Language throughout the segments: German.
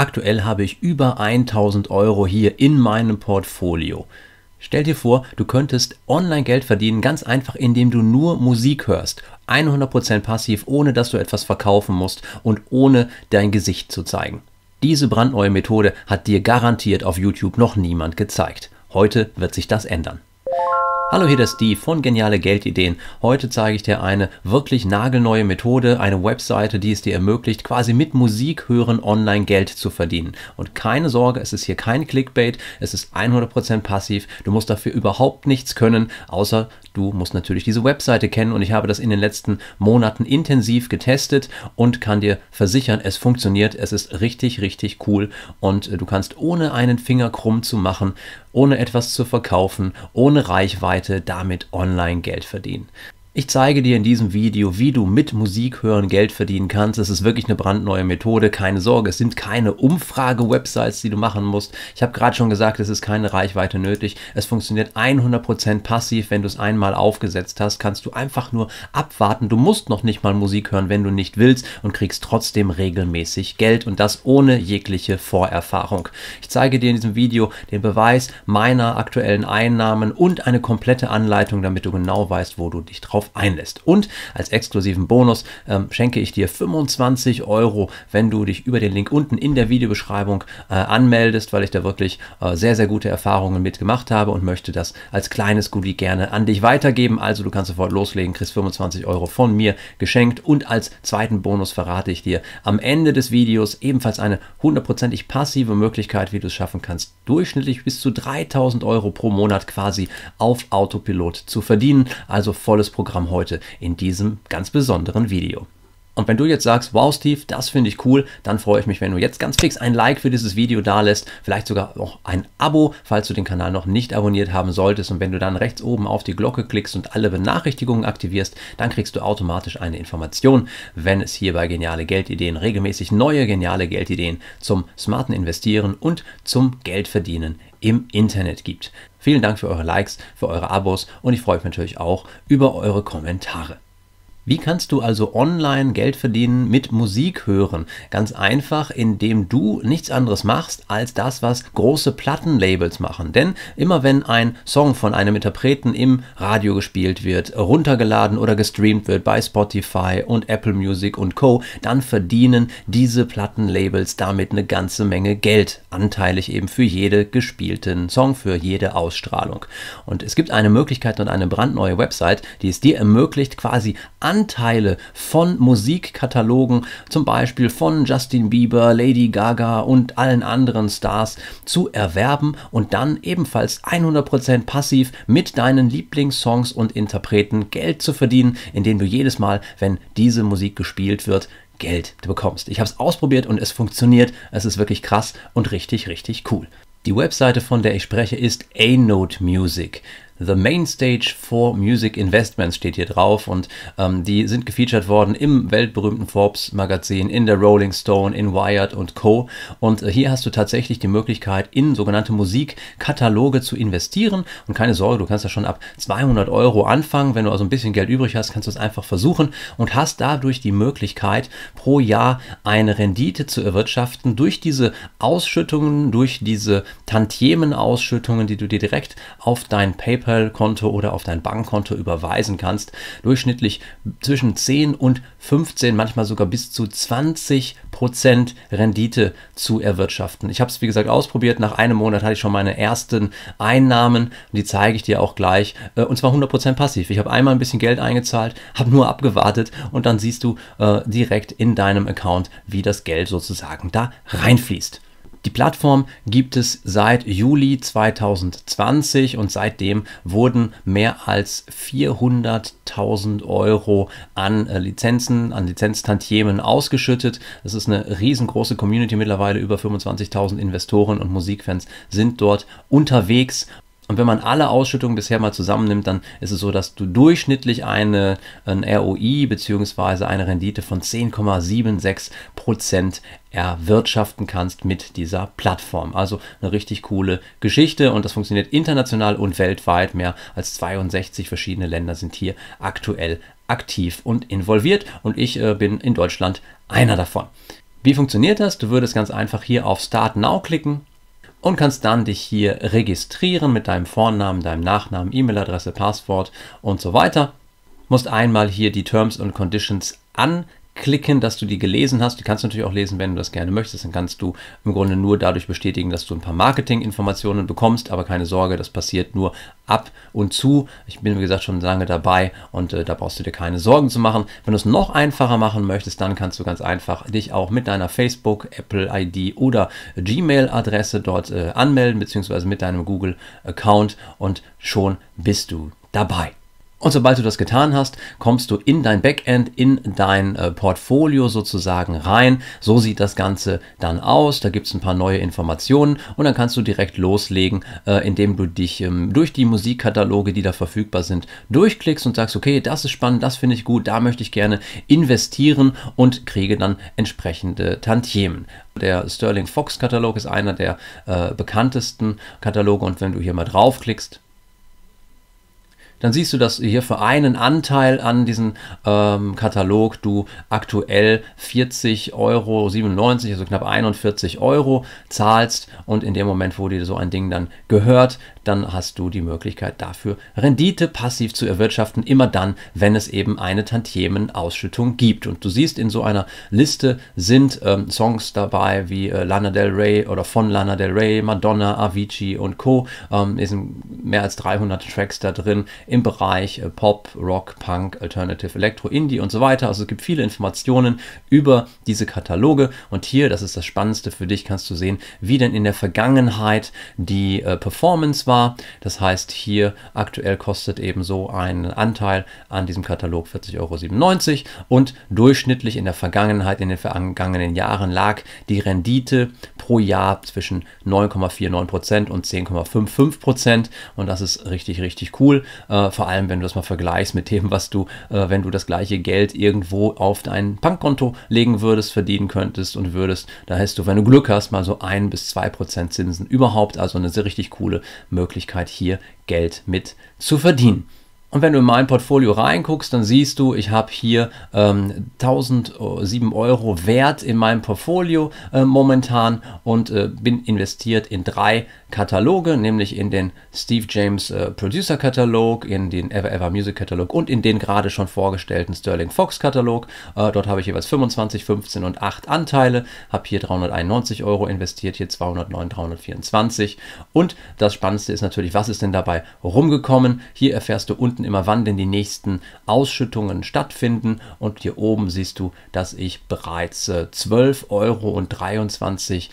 Aktuell habe ich über 1000 Euro hier in meinem Portfolio. Stell dir vor, du könntest online Geld verdienen, ganz einfach, indem du nur Musik hörst. 100% passiv, ohne dass du etwas verkaufen musst und ohne dein Gesicht zu zeigen. Diese brandneue Methode hat dir garantiert auf YouTube noch niemand gezeigt. Heute wird sich das ändern. Hallo, hier das Steve von Geniale Geldideen. Heute zeige ich dir eine wirklich nagelneue Methode, eine Webseite, die es dir ermöglicht, quasi mit Musik hören online Geld zu verdienen. Und keine Sorge, es ist hier kein Clickbait, es ist 100% passiv. Du musst dafür überhaupt nichts können, außer Du musst natürlich diese Webseite kennen und ich habe das in den letzten Monaten intensiv getestet und kann dir versichern, es funktioniert. Es ist richtig, richtig cool und äh, du kannst ohne einen Finger krumm zu machen, ohne etwas zu verkaufen, ohne Reichweite damit online Geld verdienen. Ich zeige dir in diesem Video, wie du mit Musik hören Geld verdienen kannst. Es ist wirklich eine brandneue Methode, keine Sorge, es sind keine Umfrage-Websites, die du machen musst. Ich habe gerade schon gesagt, es ist keine Reichweite nötig. Es funktioniert 100% passiv, wenn du es einmal aufgesetzt hast, kannst du einfach nur abwarten. Du musst noch nicht mal Musik hören, wenn du nicht willst und kriegst trotzdem regelmäßig Geld und das ohne jegliche Vorerfahrung. Ich zeige dir in diesem Video den Beweis meiner aktuellen Einnahmen und eine komplette Anleitung, damit du genau weißt, wo du dich drauf drauf einlässt. Und als exklusiven Bonus ähm, schenke ich dir 25 Euro, wenn du dich über den Link unten in der Videobeschreibung äh, anmeldest, weil ich da wirklich äh, sehr, sehr gute Erfahrungen mitgemacht habe und möchte das als kleines Goodie gerne an dich weitergeben. Also du kannst sofort loslegen, kriegst 25 Euro von mir geschenkt und als zweiten Bonus verrate ich dir am Ende des Videos ebenfalls eine hundertprozentig passive Möglichkeit, wie du es schaffen kannst, durchschnittlich bis zu 3000 Euro pro Monat quasi auf Autopilot zu verdienen. Also volles Programm Programm heute in diesem ganz besonderen Video. Und wenn du jetzt sagst, wow Steve, das finde ich cool, dann freue ich mich, wenn du jetzt ganz fix ein Like für dieses Video da lässt, vielleicht sogar auch ein Abo, falls du den Kanal noch nicht abonniert haben solltest. Und wenn du dann rechts oben auf die Glocke klickst und alle Benachrichtigungen aktivierst, dann kriegst du automatisch eine Information, wenn es hier bei Geniale Geldideen regelmäßig neue geniale Geldideen zum smarten Investieren und zum Geldverdienen gibt im Internet gibt. Vielen Dank für eure Likes, für eure Abos und ich freue mich natürlich auch über eure Kommentare. Wie kannst du also online Geld verdienen mit Musik hören? Ganz einfach, indem du nichts anderes machst als das, was große Plattenlabels machen. Denn immer wenn ein Song von einem Interpreten im Radio gespielt wird, runtergeladen oder gestreamt wird bei Spotify und Apple Music und Co, dann verdienen diese Plattenlabels damit eine ganze Menge Geld, anteilig eben für jeden gespielten Song, für jede Ausstrahlung. Und es gibt eine Möglichkeit und eine brandneue Website, die es dir ermöglicht, quasi Anteile von Musikkatalogen, zum Beispiel von Justin Bieber, Lady Gaga und allen anderen Stars, zu erwerben und dann ebenfalls 100% passiv mit deinen Lieblingssongs und Interpreten Geld zu verdienen, indem du jedes Mal, wenn diese Musik gespielt wird, Geld bekommst. Ich habe es ausprobiert und es funktioniert. Es ist wirklich krass und richtig, richtig cool. Die Webseite, von der ich spreche, ist A-Note Music. The Main Stage for Music Investments steht hier drauf und ähm, die sind gefeatured worden im weltberühmten Forbes Magazin, in der Rolling Stone, in Wired und Co. Und äh, hier hast du tatsächlich die Möglichkeit, in sogenannte Musikkataloge zu investieren. Und keine Sorge, du kannst da schon ab 200 Euro anfangen. Wenn du also ein bisschen Geld übrig hast, kannst du es einfach versuchen und hast dadurch die Möglichkeit, pro Jahr eine Rendite zu erwirtschaften durch diese Ausschüttungen, durch diese Tantiemenausschüttungen, die du dir direkt auf dein Paper PayPal-Konto oder auf dein Bankkonto überweisen kannst, durchschnittlich zwischen 10 und 15, manchmal sogar bis zu 20 Prozent Rendite zu erwirtschaften. Ich habe es wie gesagt ausprobiert. Nach einem Monat hatte ich schon meine ersten Einnahmen. Die zeige ich dir auch gleich. Äh, und zwar 100 Prozent passiv. Ich habe einmal ein bisschen Geld eingezahlt, habe nur abgewartet und dann siehst du äh, direkt in deinem Account, wie das Geld sozusagen da reinfließt. Die Plattform gibt es seit Juli 2020 und seitdem wurden mehr als 400.000 Euro an äh, Lizenzen, an Lizenztantiemen ausgeschüttet. Es ist eine riesengroße Community mittlerweile, über 25.000 Investoren und Musikfans sind dort unterwegs und wenn man alle Ausschüttungen bisher mal zusammennimmt, dann ist es so, dass du durchschnittlich eine, ein ROI bzw. eine Rendite von 10,76% Prozent erwirtschaften kannst mit dieser Plattform. Also eine richtig coole Geschichte und das funktioniert international und weltweit. Mehr als 62 verschiedene Länder sind hier aktuell aktiv und involviert und ich äh, bin in Deutschland einer davon. Wie funktioniert das? Du würdest ganz einfach hier auf Start Now klicken und kannst dann dich hier registrieren mit deinem Vornamen, deinem Nachnamen, E-Mail-Adresse, Passwort und so weiter. Musst einmal hier die Terms und Conditions angeben klicken, dass du die gelesen hast. Die kannst du natürlich auch lesen, wenn du das gerne möchtest. Dann kannst du im Grunde nur dadurch bestätigen, dass du ein paar Marketinginformationen bekommst. Aber keine Sorge, das passiert nur ab und zu. Ich bin, wie gesagt, schon lange dabei und äh, da brauchst du dir keine Sorgen zu machen. Wenn du es noch einfacher machen möchtest, dann kannst du ganz einfach dich auch mit deiner Facebook, Apple ID oder Gmail-Adresse dort äh, anmelden, beziehungsweise mit deinem Google-Account und schon bist du dabei. Und sobald du das getan hast, kommst du in dein Backend, in dein äh, Portfolio sozusagen rein. So sieht das Ganze dann aus. Da gibt es ein paar neue Informationen und dann kannst du direkt loslegen, äh, indem du dich ähm, durch die Musikkataloge, die da verfügbar sind, durchklickst und sagst, okay, das ist spannend, das finde ich gut, da möchte ich gerne investieren und kriege dann entsprechende Tantiemen. Der Sterling Fox Katalog ist einer der äh, bekanntesten Kataloge und wenn du hier mal draufklickst, dann siehst du, dass hier für einen Anteil an diesem ähm, Katalog du aktuell 40,97 Euro, also knapp 41 Euro zahlst und in dem Moment, wo dir so ein Ding dann gehört, dann hast du die Möglichkeit dafür Rendite passiv zu erwirtschaften, immer dann, wenn es eben eine Tantiemen-Ausschüttung gibt. Und du siehst, in so einer Liste sind ähm, Songs dabei wie äh, Lana Del Rey oder von Lana Del Rey, Madonna, Avicii und Co. Ähm, es sind mehr als 300 Tracks da drin im Bereich äh, Pop, Rock, Punk, Alternative, Electro, Indie und so weiter. Also es gibt viele Informationen über diese Kataloge und hier, das ist das Spannendste für dich, kannst du sehen, wie denn in der Vergangenheit die äh, Performance war. Das heißt, hier aktuell kostet eben so ein Anteil an diesem Katalog 40,97 Euro und durchschnittlich in der Vergangenheit, in den vergangenen Jahren lag die Rendite pro Jahr zwischen 9,49% und 10,55% und das ist richtig, richtig cool. Äh, äh, vor allem, wenn du das mal vergleichst mit dem, was du, äh, wenn du das gleiche Geld irgendwo auf dein Bankkonto legen würdest, verdienen könntest und würdest, da hast du, wenn du Glück hast, mal so ein bis zwei Prozent Zinsen überhaupt. Also eine sehr richtig coole Möglichkeit hier Geld mit zu verdienen. Und wenn du in mein Portfolio reinguckst, dann siehst du, ich habe hier ähm, 1007 äh, Euro Wert in meinem Portfolio äh, momentan und äh, bin investiert in drei Kataloge, nämlich in den Steve James äh, Producer Katalog, in den Ever Ever Music Katalog und in den gerade schon vorgestellten Sterling Fox Katalog. Äh, dort habe ich jeweils 25, 15 und 8 Anteile, habe hier 391 Euro investiert, hier 209, 324. Und das Spannendste ist natürlich, was ist denn dabei rumgekommen? Hier erfährst du unten Minuten immer, wann denn die nächsten Ausschüttungen stattfinden. Und hier oben siehst du, dass ich bereits 12,23 äh, Euro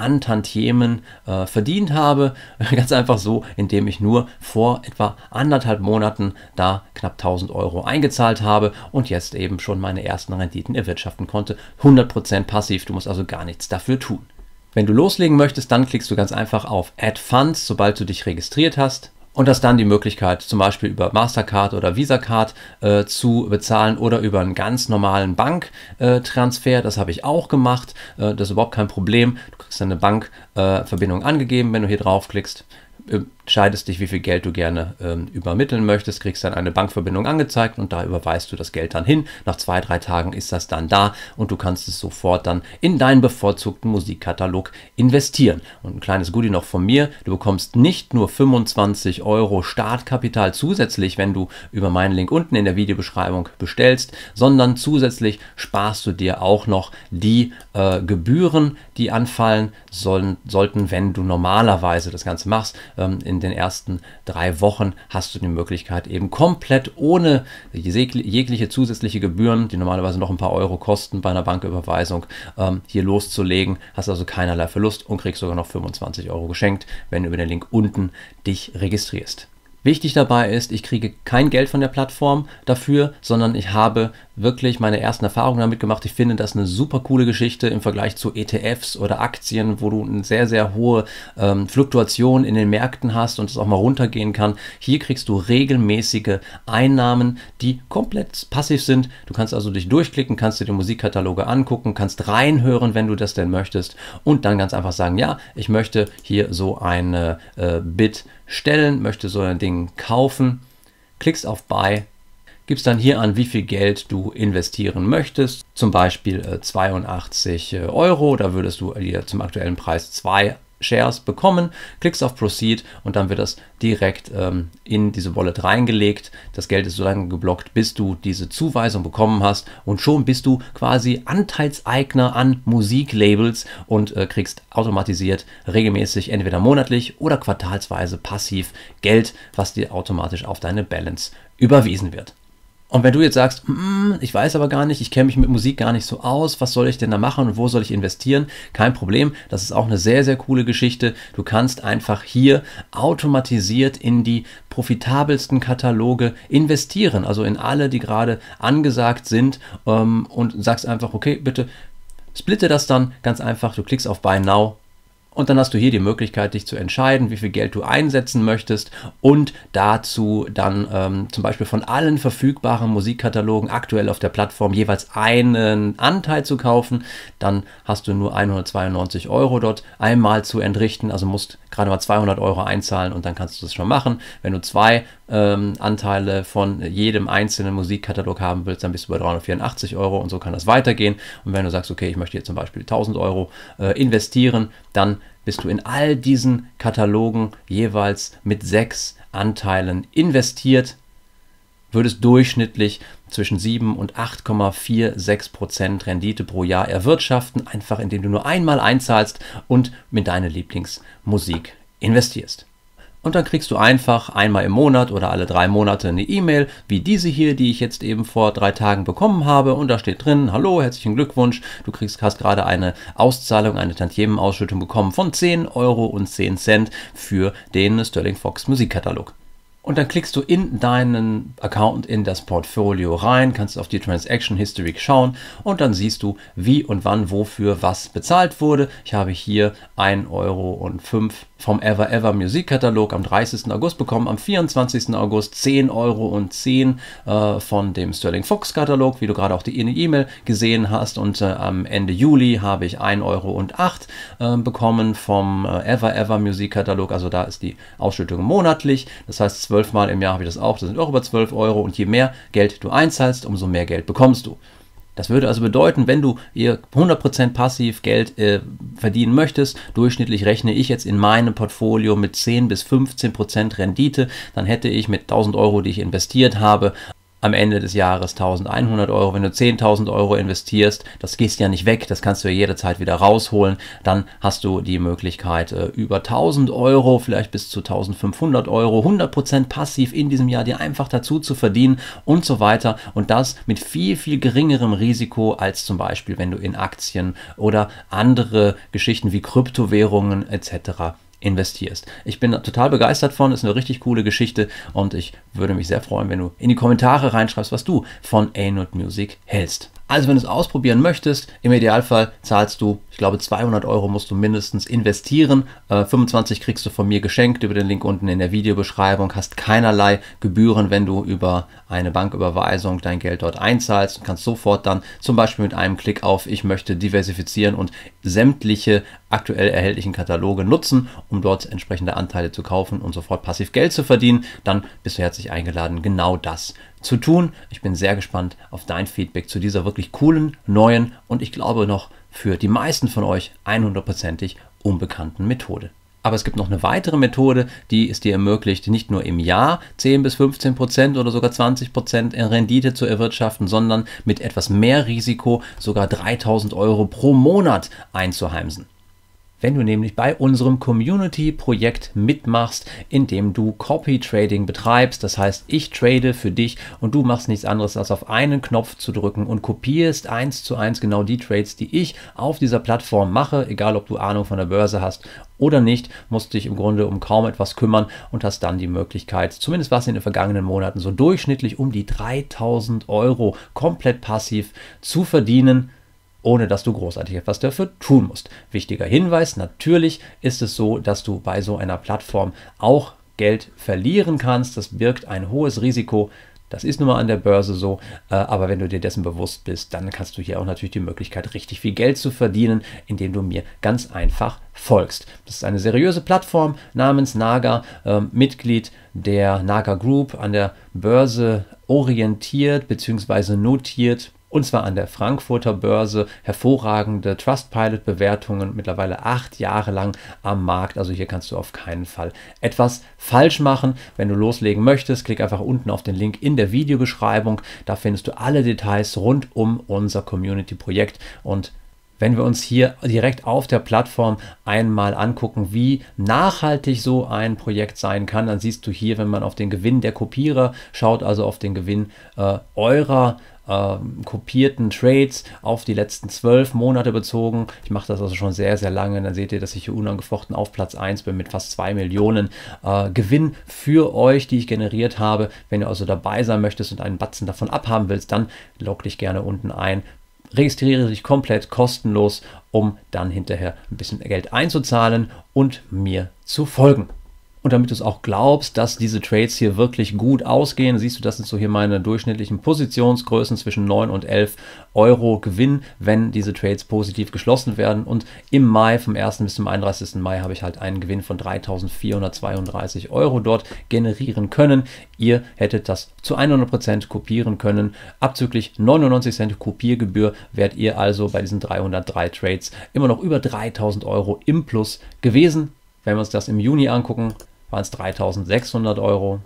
an Tantiemen äh, verdient habe. Ganz einfach so, indem ich nur vor etwa anderthalb Monaten da knapp 1000 Euro eingezahlt habe und jetzt eben schon meine ersten Renditen erwirtschaften konnte. 100% passiv, du musst also gar nichts dafür tun. Wenn du loslegen möchtest, dann klickst du ganz einfach auf Add Funds, sobald du dich registriert hast und hast dann die Möglichkeit, zum Beispiel über Mastercard oder Visa Card äh, zu bezahlen oder über einen ganz normalen Banktransfer. Äh, das habe ich auch gemacht. Äh, das ist überhaupt kein Problem. Du kriegst deine Bankverbindung äh, angegeben, wenn du hier draufklickst. Äh, entscheidest dich, wie viel Geld du gerne ähm, übermitteln möchtest, kriegst dann eine Bankverbindung angezeigt und da überweist du das Geld dann hin. Nach zwei, drei Tagen ist das dann da und du kannst es sofort dann in deinen bevorzugten Musikkatalog investieren. Und ein kleines Goodie noch von mir, du bekommst nicht nur 25 Euro Startkapital zusätzlich, wenn du über meinen Link unten in der Videobeschreibung bestellst, sondern zusätzlich sparst du dir auch noch die äh, Gebühren, die anfallen sollen, sollten, wenn du normalerweise das Ganze machst. Ähm, in den ersten drei Wochen hast du die Möglichkeit, eben komplett ohne jegliche zusätzliche Gebühren, die normalerweise noch ein paar Euro kosten bei einer Banküberweisung, ähm, hier loszulegen. Hast also keinerlei Verlust und kriegst sogar noch 25 Euro geschenkt, wenn du über den Link unten dich registrierst. Wichtig dabei ist, ich kriege kein Geld von der Plattform dafür, sondern ich habe wirklich meine ersten Erfahrungen damit gemacht. Ich finde das eine super coole Geschichte im Vergleich zu ETFs oder Aktien, wo du eine sehr, sehr hohe ähm, Fluktuation in den Märkten hast und es auch mal runtergehen kann. Hier kriegst du regelmäßige Einnahmen, die komplett passiv sind. Du kannst also dich durchklicken, kannst dir die Musikkataloge angucken, kannst reinhören, wenn du das denn möchtest und dann ganz einfach sagen, ja, ich möchte hier so eine äh, Bit stellen, möchte so ein Ding kaufen, klickst auf Buy, gibst dann hier an, wie viel Geld du investieren möchtest, zum Beispiel 82 äh, äh, Euro, da würdest du dir äh, zum aktuellen Preis zwei Shares bekommen, klickst auf Proceed und dann wird das direkt ähm, in diese Wallet reingelegt. Das Geld ist so lange geblockt, bis du diese Zuweisung bekommen hast und schon bist du quasi Anteilseigner an Musiklabels und äh, kriegst automatisiert regelmäßig entweder monatlich oder quartalsweise passiv Geld, was dir automatisch auf deine Balance überwiesen wird. Und wenn du jetzt sagst, mm, ich weiß aber gar nicht, ich kenne mich mit Musik gar nicht so aus, was soll ich denn da machen und wo soll ich investieren? Kein Problem, das ist auch eine sehr, sehr coole Geschichte. Du kannst einfach hier automatisiert in die profitabelsten Kataloge investieren, also in alle, die gerade angesagt sind ähm, und sagst einfach, okay, bitte splitte das dann ganz einfach, du klickst auf Buy Now und dann hast du hier die Möglichkeit, dich zu entscheiden, wie viel Geld du einsetzen möchtest und dazu dann ähm, zum Beispiel von allen verfügbaren Musikkatalogen aktuell auf der Plattform jeweils einen Anteil zu kaufen. Dann hast du nur 192 Euro dort einmal zu entrichten, also musst gerade mal 200 Euro einzahlen und dann kannst du das schon machen. Wenn du zwei ähm, Anteile von jedem einzelnen Musikkatalog haben willst, dann bist du bei 384 Euro und so kann das weitergehen. Und wenn du sagst, okay, ich möchte hier zum Beispiel 1000 Euro äh, investieren, dann bist du in all diesen Katalogen jeweils mit sechs Anteilen investiert, würdest durchschnittlich zwischen 7 und 8,46 Prozent Rendite pro Jahr erwirtschaften, einfach indem du nur einmal einzahlst und mit deiner Lieblingsmusik investierst. Und dann kriegst du einfach einmal im Monat oder alle drei Monate eine E-Mail, wie diese hier, die ich jetzt eben vor drei Tagen bekommen habe. Und da steht drin, hallo, herzlichen Glückwunsch, du kriegst, hast gerade eine Auszahlung, eine Tantiemenausschüttung bekommen von 10 Euro und 10 Cent für den Sterling Fox Musikkatalog. Und dann klickst du in deinen Account, in das Portfolio rein, kannst auf die Transaction History schauen und dann siehst du, wie und wann wofür was bezahlt wurde. Ich habe hier 1,05 Euro vom Ever Ever Musikkatalog am 30. August bekommen, am 24. August 10,10 Euro äh, von dem Sterling Fox Katalog, wie du gerade auch die E-Mail gesehen hast. Und äh, am Ende Juli habe ich 1,08 Euro äh, bekommen vom äh, Ever Ever Musikkatalog. Also da ist die Ausschüttung monatlich. Das heißt, zwölfmal im Jahr habe ich das auch, das sind auch über 12 Euro und je mehr Geld du einzahlst, umso mehr Geld bekommst du. Das würde also bedeuten, wenn du ihr 100% passiv Geld äh, verdienen möchtest, durchschnittlich rechne ich jetzt in meinem Portfolio mit 10 bis 15% Rendite, dann hätte ich mit 1000 Euro, die ich investiert habe, am Ende des Jahres 1100 Euro. Wenn du 10.000 Euro investierst, das gehst ja nicht weg, das kannst du ja jederzeit wieder rausholen. Dann hast du die Möglichkeit, äh, über 1000 Euro, vielleicht bis zu 1500 Euro, 100% passiv in diesem Jahr dir einfach dazu zu verdienen und so weiter. Und das mit viel, viel geringerem Risiko als zum Beispiel, wenn du in Aktien oder andere Geschichten wie Kryptowährungen etc investierst. Ich bin total begeistert von, ist eine richtig coole Geschichte und ich würde mich sehr freuen, wenn du in die Kommentare reinschreibst, was du von A-Note Music hältst. Also wenn du es ausprobieren möchtest, im Idealfall zahlst du, ich glaube 200 Euro musst du mindestens investieren, äh, 25 kriegst du von mir geschenkt über den Link unten in der Videobeschreibung, hast keinerlei Gebühren, wenn du über eine Banküberweisung dein Geld dort einzahlst und kannst sofort dann zum Beispiel mit einem Klick auf Ich möchte diversifizieren und sämtliche aktuell erhältlichen Kataloge nutzen, um dort entsprechende Anteile zu kaufen und sofort passiv Geld zu verdienen, dann bist du herzlich eingeladen, genau das zu tun. Ich bin sehr gespannt auf dein Feedback zu dieser wirklich coolen, neuen und ich glaube noch für die meisten von euch 100%ig unbekannten Methode. Aber es gibt noch eine weitere Methode, die es dir ermöglicht, nicht nur im Jahr 10 bis 15 Prozent oder sogar 20 Prozent Rendite zu erwirtschaften, sondern mit etwas mehr Risiko sogar 3000 Euro pro Monat einzuheimsen wenn du nämlich bei unserem Community-Projekt mitmachst, in dem du Copy-Trading betreibst. Das heißt, ich trade für dich und du machst nichts anderes, als auf einen Knopf zu drücken und kopierst eins zu eins genau die Trades, die ich auf dieser Plattform mache, egal ob du Ahnung von der Börse hast oder nicht, musst dich im Grunde um kaum etwas kümmern und hast dann die Möglichkeit, zumindest was in den vergangenen Monaten so durchschnittlich um die 3000 Euro komplett passiv zu verdienen ohne dass du großartig etwas dafür tun musst. Wichtiger Hinweis, natürlich ist es so, dass du bei so einer Plattform auch Geld verlieren kannst. Das birgt ein hohes Risiko. Das ist nun mal an der Börse so, äh, aber wenn du dir dessen bewusst bist, dann kannst du hier auch natürlich die Möglichkeit, richtig viel Geld zu verdienen, indem du mir ganz einfach folgst. Das ist eine seriöse Plattform namens Naga, äh, Mitglied der Naga Group, an der Börse orientiert bzw. notiert und zwar an der Frankfurter Börse. Hervorragende Trustpilot-Bewertungen, mittlerweile acht Jahre lang am Markt. Also hier kannst du auf keinen Fall etwas falsch machen. Wenn du loslegen möchtest, klick einfach unten auf den Link in der Videobeschreibung. Da findest du alle Details rund um unser Community-Projekt und wenn wir uns hier direkt auf der Plattform einmal angucken, wie nachhaltig so ein Projekt sein kann, dann siehst du hier, wenn man auf den Gewinn der Kopierer schaut, also auf den Gewinn äh, eurer äh, kopierten Trades auf die letzten zwölf Monate bezogen. Ich mache das also schon sehr, sehr lange. Dann seht ihr, dass ich hier unangefochten auf Platz 1 bin mit fast 2 Millionen äh, Gewinn für euch, die ich generiert habe. Wenn du also dabei sein möchtest und einen Batzen davon abhaben willst, dann log dich gerne unten ein. Registriere dich komplett kostenlos, um dann hinterher ein bisschen Geld einzuzahlen und mir zu folgen. Und damit du es auch glaubst, dass diese Trades hier wirklich gut ausgehen, siehst du, das sind so hier meine durchschnittlichen Positionsgrößen zwischen 9 und 11 Euro Gewinn, wenn diese Trades positiv geschlossen werden. Und im Mai, vom 1. bis zum 31. Mai, habe ich halt einen Gewinn von 3.432 Euro dort generieren können. Ihr hättet das zu 100% Prozent kopieren können. Abzüglich 99 Cent Kopiergebühr wärt ihr also bei diesen 303 Trades immer noch über 3.000 Euro im Plus gewesen. Wenn wir uns das im Juni angucken, waren es 3600 Euro.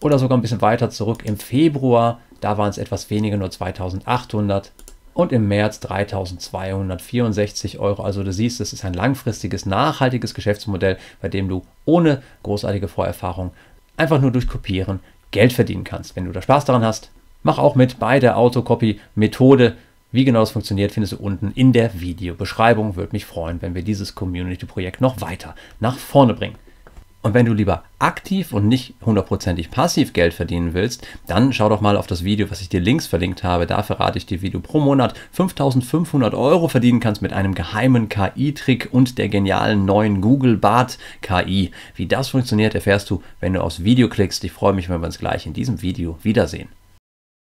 Oder sogar ein bisschen weiter zurück im Februar, da waren es etwas weniger, nur 2800 und im März 3.264 Euro. Also du siehst, es ist ein langfristiges, nachhaltiges Geschäftsmodell, bei dem du ohne großartige Vorerfahrung einfach nur durch Kopieren Geld verdienen kannst. Wenn du da Spaß daran hast, mach auch mit bei der Autocopy-Methode. Wie genau das funktioniert, findest du unten in der Videobeschreibung. Würde mich freuen, wenn wir dieses Community-Projekt noch weiter nach vorne bringen. Und wenn du lieber aktiv und nicht hundertprozentig passiv Geld verdienen willst, dann schau doch mal auf das Video, was ich dir links verlinkt habe. Da verrate ich dir, wie du pro Monat 5500 Euro verdienen kannst mit einem geheimen KI-Trick und der genialen neuen Google Bart KI. Wie das funktioniert, erfährst du, wenn du aufs Video klickst. Ich freue mich, wenn wir uns gleich in diesem Video wiedersehen.